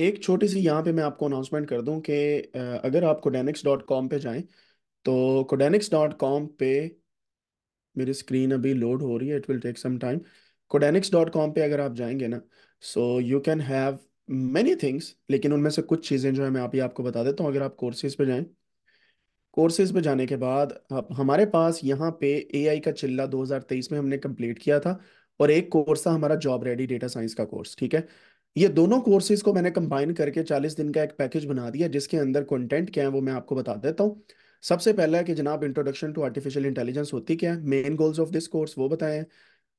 एक छोटी सी यहाँ पे मैं आपको अनाउंसमेंट कर दूं कि अगर आप कोडेनिक्स डॉट कॉम पे जाएँ तो कोडेनिक्स डॉट कॉम पे मेरी स्क्रीन अभी लोड हो रही है it will take some time Codanics dot com पर अगर आप जाएंगे ना so you can have many things लेकिन उनमें से कुछ चीज़ें जो है मैं ही आपको बता देता हूँ अगर आप कोर्सेज पे जाएँ कोर्सेज पे जाने के बाद आप हमारे पास यहाँ पे आई का चिल्ला तेईस में हमने कंप्लीट किया था और एक कोर्स था हमारा जॉब रेडी डेटा साइंस का कोर्स ठीक है ये दोनों कोर्सेज को मैंने कंबाइन करके 40 दिन का एक पैकेज बना दिया जिसके अंदर कंटेंट क्या है वो मैं आपको बता देता हूँ सबसे पहला है कि जनाब इंट्रोडक्शन टू आर्टिफिशियल इंटेलिजेंस होती क्या है main goals of this course वो बताएं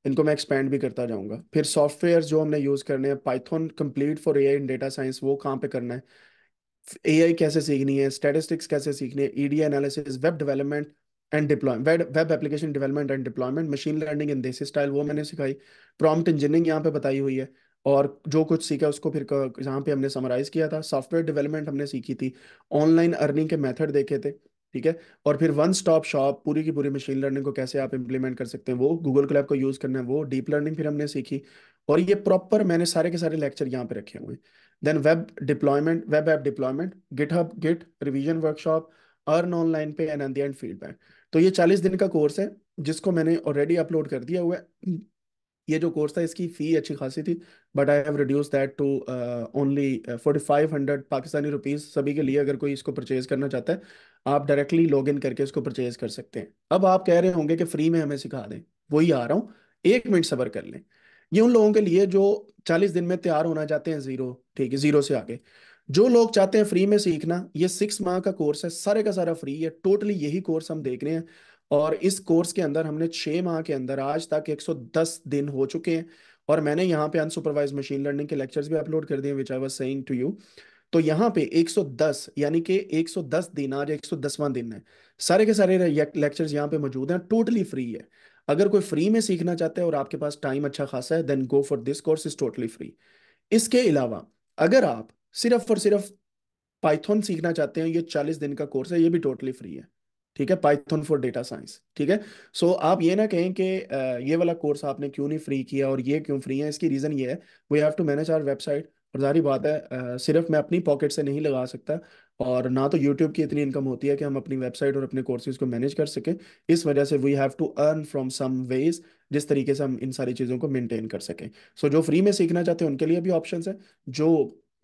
इनको मैं एक्सपेंड भी करता जाऊंगा फिर सॉफ्टवेयर जो हमने यूज़ करने हैं Python complete for AI in data science वो कहाँ पे करना है एआई कैसे सीखनी है स्टेटिस्टिक्स कैसे सीखनी है ED analysis web development and deploy web application development and deployment machine learning in desi style वो मैंने सिखाई प्रॉम्प्ट इंजीनियरिंग यहाँ पे बताई हुई है और जो कुछ सीखा उसको फिर यहाँ पे हमने समराइज किया था सॉफ्टवेयर डेवलपमेंट हमने सीखी थी ऑनलाइन अर्निंग के मेथड देखे थे ठीक है और फिर वन स्टॉप शॉप पूरी की पूरी मशीन लर्निंग को कैसे आप इंप्लीमेंट कर सकते हैं वो गूगल क्लैब को यूज करना है वो डीप लर्निंग फिर हमने सीखी और ये प्रॉपर मैंने सारे के सारे लेक्चर यहाँ पे रखे हुए then web deployment web app deployment hub git revision workshop earn online पे दी एंड फीडबैक तो ये चालीस दिन का कोर्स है जिसको मैंने ऑलरेडी अपलोड कर दिया हुआ है ये जो कोर्स था इसकी फ़ी अच्छी खासी थी but I have reduce that to only forty five hundred Pakistani rupees सभी के लिए अगर कोई इसको परचेज़ करना चाहता है आप डायरेक्टली लॉग इन करके इसको परचेज़ कर सकते हैं अब आप कह रहे होंगे कि फ्री में हमें सिखा दें वही आ रहा हूँ एक मिनट सबर कर लें ये उन लोगों के लिए जो चालीस दिन में तैयार होना चाहते हैं ज़ीरो ठीक है ज़ीरो से आगे जो लोग चाहते हैं फ्री में सीखना ये सिक्स माह का कोर्स है सारे का सारा फ्री है टोटली यही कोर्स हम देख रहे हैं और इस कोर्स के अंदर हमने छः माह के अंदर आज तक 110 दिन हो चुके हैं और मैंने यहाँ पे अनसुपरवाइज मशीन लर्निंग के लेक्चर्स भी अपलोड कर दिए which I was saying to you तो यहाँ पे 110 यानी कि 110 दिन आज 110वां दिन है सारे के सारे लेक्चर्स यहाँ पे मौजूद हैं टोटली फ्री है अगर कोई फ्री में सीखना चाहता है और आपके पास टाइम अच्छा खासा है then go for this course is totally free इसके अलावा अगर आप सिर्फ और सिर्फ पाइथन सीखना चाहते हैं ये चालीस दिन का कोर्स है ये भी टोटली फ्री है ठीक है पाइथन फॉर डेटा साइंस ठीक है सो so, आप ये ना कहें कि ये वाला कोर्स आपने क्यों नहीं फ्री किया और ये क्यों फ्री है इसकी रीज़न ये है we have to manage our website और जारी बात है सिर्फ मैं अपनी पॉकेट से नहीं लगा सकता और ना तो यूट्यूब की इतनी इनकम होती है कि हम अपनी वेबसाइट और अपने कोर्सेज को मैनेज कर सकें इस वजह से we have to earn from some ways जिस तरीके से हम इन सारी चीज़ों को मेंटेन कर सकें सो so, जो फ्री में सीखना चाहते हैं उनके लिए भी ऑप्शन है जो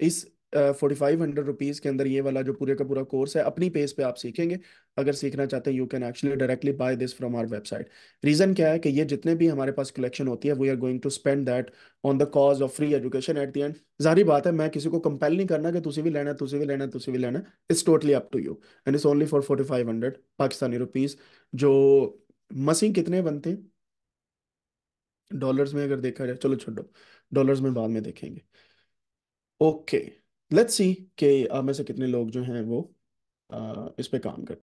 इस फोर्टी फाइव हंड्रेड रुपीज़ के अंदर ये वाला जो पूरे का पूरा कोर्स है अपनी पेज पे आप सीखेंगे अगर सीखना चाहते हैं you can actually directly buy this from our website reason क्या है कि ये जितने भी हमारे पास कलेक्शन होती है we are going to spend that on the cause of free education at the end जारी बात है मैं किसी को कंपेल नहीं करना कि तुझे भी लेना तुझे भी लेना तुझे भी लेना it's totally up to you and it's only for forty five hundred Pakistani rupees जो मसी कितने बनते हैं डॉलर्स में अगर देखा जाए चलो छोड़ो डॉलर्स में बाद में देखेंगे ओके okay. लेट्स सी कि uh, में से कितने लोग जो हैं वो आ, uh, इस पे काम करते